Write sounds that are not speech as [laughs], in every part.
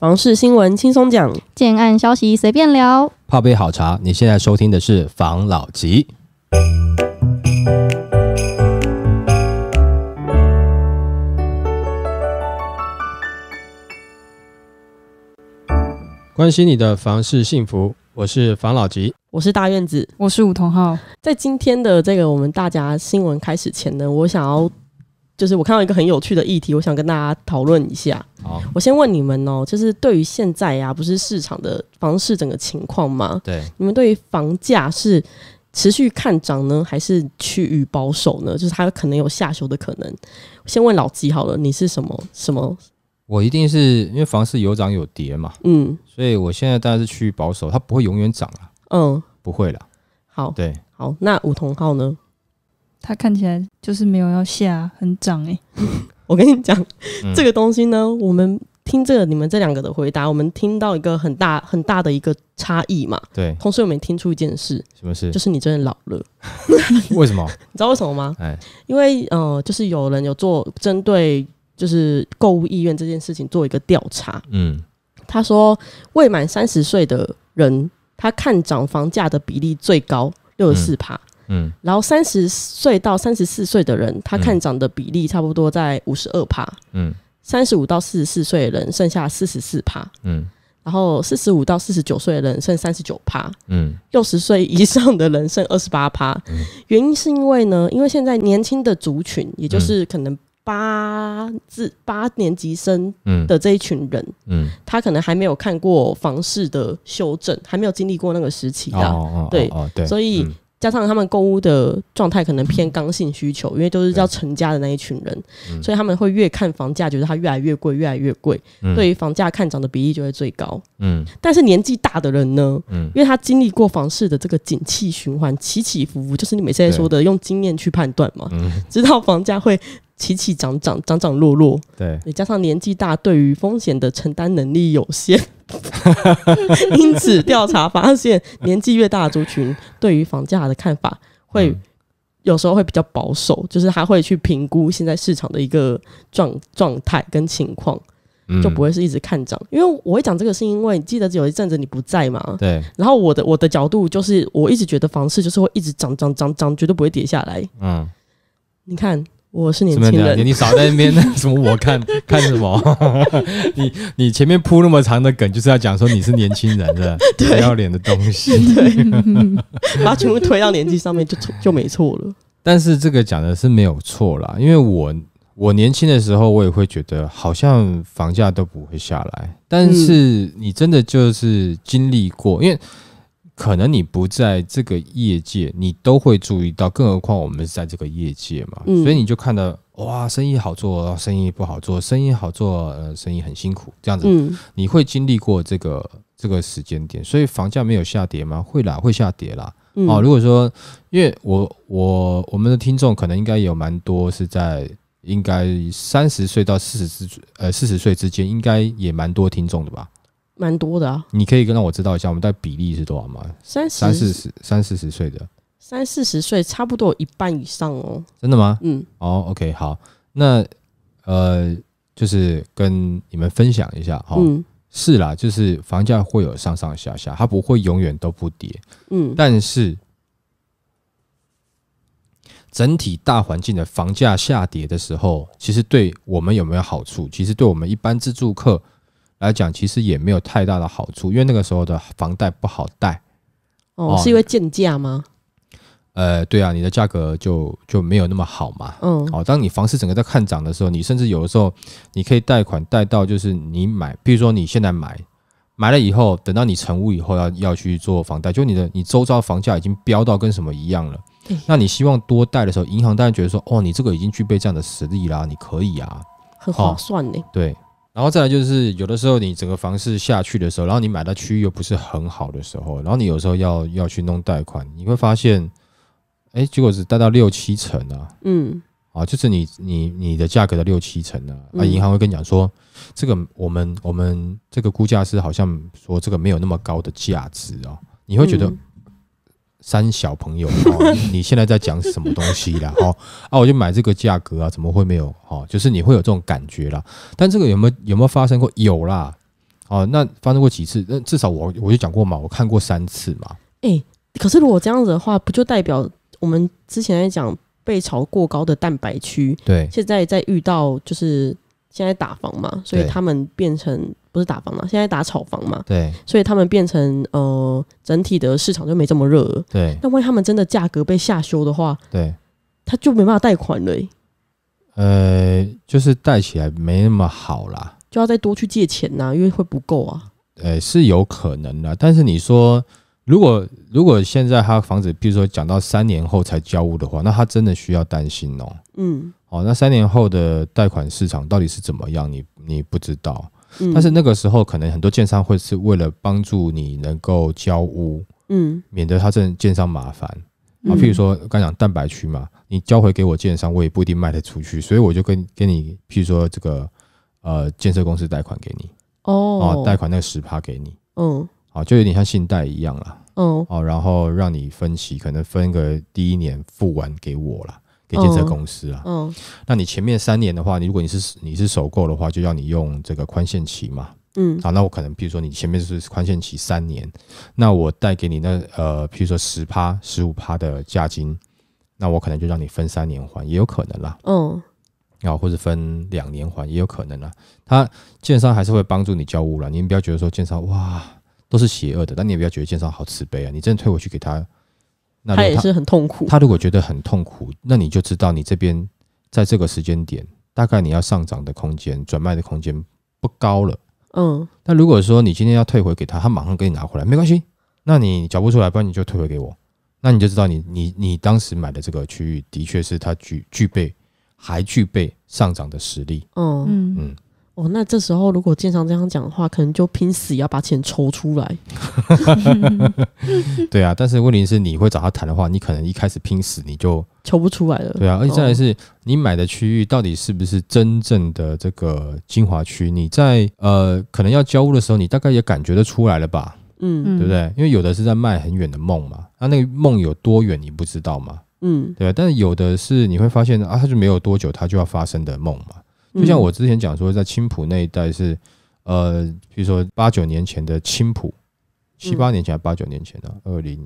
房事新闻轻松讲，建案消息随便聊，泡杯好茶。你现在收听的是房老吉，关心你的房事幸福，我是房老吉，我是大院子，我是梧桐浩。在今天的这个我们大家新闻开始前呢，我想要。就是我看到一个很有趣的议题，我想跟大家讨论一下。好，我先问你们哦，就是对于现在呀，不是市场的房市整个情况吗？对，你们对于房价是持续看涨呢，还是趋于保守呢？就是它可能有下修的可能。先问老吉好了，你是什么什么？我一定是因为房市有涨有跌嘛，嗯，所以我现在当然是趋于保守，它不会永远涨了，嗯，不会了。好，对，好，那吴同浩呢？它看起来就是没有要下，很涨哎！[laughs] 我跟你讲，这个东西呢，我们听这个你们这两个的回答，我们听到一个很大很大的一个差异嘛。对，同时我们听出一件事，什么事？就是你真的老了。[laughs] 为什么？[laughs] 你知道为什么吗？哎，因为呃，就是有人有做针对就是购物意愿这件事情做一个调查，嗯，他说未满三十岁的人，他看涨房价的比例最高六十四趴。嗯，然后三十岁到三十四岁的人，他看涨的比例差不多在五十二帕，嗯，三十五到四十四岁的人剩下四十四帕，嗯，然后四十五到四十九岁的人剩三十九帕，嗯，六十岁以上的人剩二十八帕。原因是因为呢，因为现在年轻的族群，也就是可能八至八年级生，的这一群人，嗯，他可能还没有看过房市的修正，还没有经历过那个时期哦、对，所以。加上他们购物的状态可能偏刚性需求，因为都是要成家的那一群人，所以他们会越看房价，觉得它越来越贵，越来越贵。对于房价看涨的比例就会最高。嗯，但是年纪大的人呢？嗯，因为他经历过房市的这个景气循环起起伏伏，就是你每次在说的用经验去判断嘛，嗯，知道房价会。起起涨涨涨涨落落，对，也加上年纪大，对于风险的承担能力有限，[laughs] 因此调查发现，年纪越大的族群，对于房价的看法，会有时候会比较保守，就是他会去评估现在市场的一个状状态跟情况，就不会是一直看涨。因为我会讲这个，是因为记得有一阵子你不在嘛，对，然后我的我的角度就是，我一直觉得房市就是会一直涨涨涨涨，绝对不会跌下来。嗯，你看。我是年轻人，你少在那边 [laughs] 什么？我看看什么？[laughs] 你你前面铺那么长的梗，就是要讲说你是年轻人的，[laughs] 不要脸的东西，对，把全部推到年纪上面就就没错了。但是这个讲的是没有错啦，因为我我年轻的时候，我也会觉得好像房价都不会下来。但是你真的就是经历过，因为。可能你不在这个业界，你都会注意到，更何况我们是在这个业界嘛，所以你就看到哇，生意好做，生意不好做，生意好做，生意很辛苦，这样子，你会经历过这个这个时间点，所以房价没有下跌吗？会啦，会下跌啦。哦，如果说，因为我我我们的听众可能应该有蛮多是在应该三十岁到四十岁呃四十岁之间，应该也蛮多听众的吧。蛮多的啊，你可以跟让我知道一下，我们大比例是多少吗？三三四十，三四十岁的，三四十岁差不多一半以上哦。真的吗？嗯。哦，OK，好，那呃，就是跟你们分享一下哈。嗯。是啦，就是房价会有上上下下，它不会永远都不跌。嗯。但是整体大环境的房价下跌的时候，其实对我们有没有好处？其实对我们一般自助客。来讲，其实也没有太大的好处，因为那个时候的房贷不好贷。哦，是因为降价吗？呃，对啊，你的价格就就没有那么好嘛。嗯，好，当你房市整个在看涨的时候，你甚至有的时候你可以贷款贷到，就是你买，比如说你现在买，买了以后，等到你成屋以后要要去做房贷，就你的你周遭房价已经飙到跟什么一样了。那你希望多贷的时候，银行当然觉得说，哦，你这个已经具备这样的实力啦，你可以啊，很划算嘞。对。然后再来就是，有的时候你整个房市下去的时候，然后你买的区域又不是很好的时候，然后你有时候要要去弄贷款，你会发现，哎，结果只贷到六七成啊，嗯，啊，就是你你你的价格的六七成啊，啊，银行会跟你讲说，这个我们我们这个估价是好像说这个没有那么高的价值哦，你会觉得。三小朋友，[laughs] 你现在在讲什么东西啦？哦，啊，我就买这个价格啊，怎么会没有？哦，就是你会有这种感觉啦。但这个有没有有没有发生过？有啦，哦，那发生过几次？那至少我我就讲过嘛，我看过三次嘛。诶，可是如果这样子的话，不就代表我们之前在讲背潮过高的蛋白区？对，现在在遇到就是。现在打房嘛，所以他们变成不是打房了，现在打炒房嘛，对，所以他们变成呃，整体的市场就没这么热了。对，那万一他们真的价格被下修的话，对，他就没办法贷款了。呃，就是贷起来没那么好啦，就要再多去借钱呐，因为会不够啊。呃，是有可能的，但是你说。如果如果现在他房子，比如说讲到三年后才交屋的话，那他真的需要担心哦。嗯，哦，那三年后的贷款市场到底是怎么样？你你不知道。嗯。但是那个时候，可能很多建商会是为了帮助你能够交屋，嗯，免得他这建商麻烦啊。譬如说，刚讲蛋白区嘛，你交回给我建商，我也不一定卖得出去，所以我就跟跟你，譬如说这个呃建设公司贷款给你哦，贷款那个十趴给你，嗯。啊，就有点像信贷一样啦，嗯，哦，然后让你分期，可能分个第一年付完给我了，给建设公司了。嗯，那你前面三年的话，你如果你是你是首购的话，就要你用这个宽限期嘛，嗯，啊，那我可能比如说你前面是宽限期三年，那我贷给你那呃，比如说十趴十五趴的价金，那我可能就让你分三年还，也有可能啦，嗯，啊，或者分两年还也有可能啦。他建商还是会帮助你交物了，您不要觉得说建商哇。都是邪恶的，但你也不要觉得奸商好慈悲啊！你真的退回去给他，那他也是很痛苦。他如果觉得很痛苦，那你就知道你这边在这个时间点，大概你要上涨的空间、转卖的空间不高了。嗯，那如果说你今天要退回给他，他马上给你拿回来，没关系。那你缴不出来，不然你就退回给我。那你就知道你你你当时买的这个区域，的确是他具具备还具备上涨的实力。嗯嗯。哦，那这时候如果建商这样讲的话，可能就拼死要把钱抽出来。[laughs] 对啊，但是问题是，你会找他谈的话，你可能一开始拼死你就抽不出来了。对啊，而且再来是你买的区域到底是不是真正的这个精华区？你在呃，可能要交屋的时候，你大概也感觉得出来了吧？嗯，对不对？因为有的是在卖很远的梦嘛，那那个梦有多远你不知道吗？嗯，对啊，但是有的是你会发现啊，它就没有多久它就要发生的梦嘛。就像我之前讲说，在青浦那一带是，呃，比如说八九年前的青浦，七八年前还八九年前呢？二零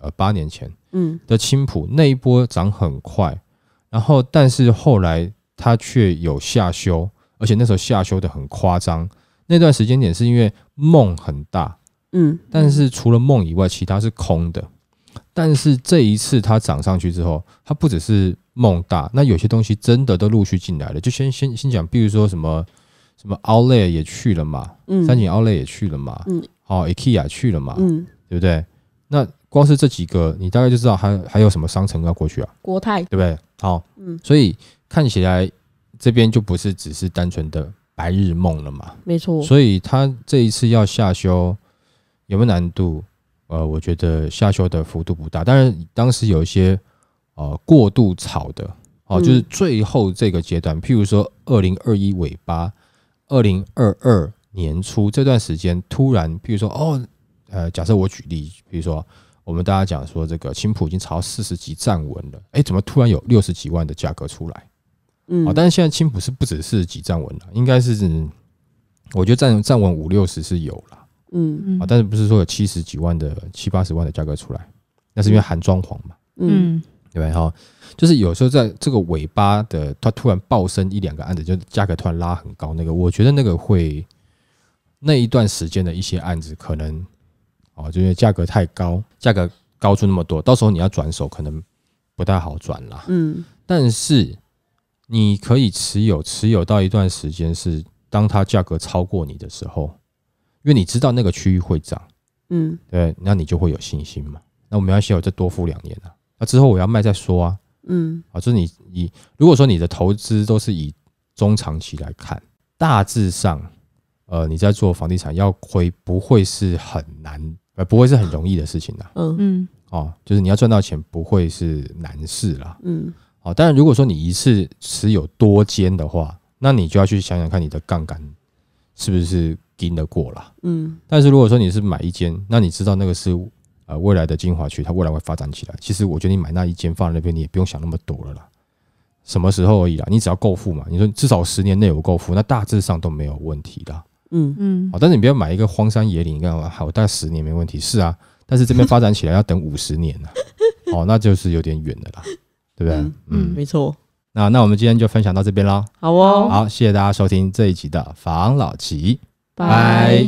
呃八年前，嗯的青浦那一波涨很快，然后但是后来它却有下修，而且那时候下修的很夸张。那段时间点是因为梦很大，嗯，但是除了梦以外，其他是空的。但是这一次它涨上去之后，它不只是。梦大，那有些东西真的都陆续进来了。就先先先讲，比如说什么什么奥莱也去了嘛，嗯，三井奥莱也去了嘛，嗯，好，IKEA 去了嘛，嗯，对不对？那光是这几个，你大概就知道还还有什么商城要过去啊？国泰对不对？好，嗯，所以看起来这边就不是只是单纯的白日梦了嘛，没错。所以他这一次要下修有没有难度？呃，我觉得下修的幅度不大，但是当时有一些。呃，过度炒的哦，就是最后这个阶段，譬如说二零二一尾巴，二零二二年初这段时间，突然譬如说哦，呃，假设我举例，譬如说我们大家讲说这个青浦已经炒四十级站稳了，哎，怎么突然有六十几万的价格出来？嗯，啊，但是现在青浦是不止四十几站稳了，应该是我觉得站站稳五六十是有了，嗯，啊，但是不是说有七十几万的七八十万的价格出来？那是因为含装潢嘛，嗯。对哈，就是有时候在这个尾巴的，它突然暴升一两个案子，就价格突然拉很高，那个我觉得那个会那一段时间的一些案子可能，哦，就因为价格太高，价格高出那么多，到时候你要转手可能不太好转啦。嗯，但是你可以持有持有到一段时间，是当它价格超过你的时候，因为你知道那个区域会涨，嗯，对，那你就会有信心嘛。那我们要不要再多付两年呢？那之后我要卖再说啊，嗯，啊，就是你以如果说你的投资都是以中长期来看，大致上，呃，你在做房地产要亏不会是很难，呃，不会是很容易的事情的，嗯嗯，哦，就是你要赚到钱不会是难事啦，嗯，好，但是如果说你一次持有多间的话，那你就要去想想看你的杠杆是不是盯得过了，嗯，但是如果说你是买一间，那你知道那个是呃，未来的精华区，它未来会发展起来。其实我觉得你买那一间放在那边，你也不用想那么多了啦。什么时候而已啦？你只要够付嘛。你说至少十年内有够付，那大致上都没有问题的。嗯嗯。好，但是你不要买一个荒山野岭，你看大概十年没问题是啊，但是这边发展起来要等五十年呢。[laughs] 哦，那就是有点远的啦，对不对？嗯，没错。那那我们今天就分享到这边啦。好哦，好，谢谢大家收听这一集的房老吉，拜。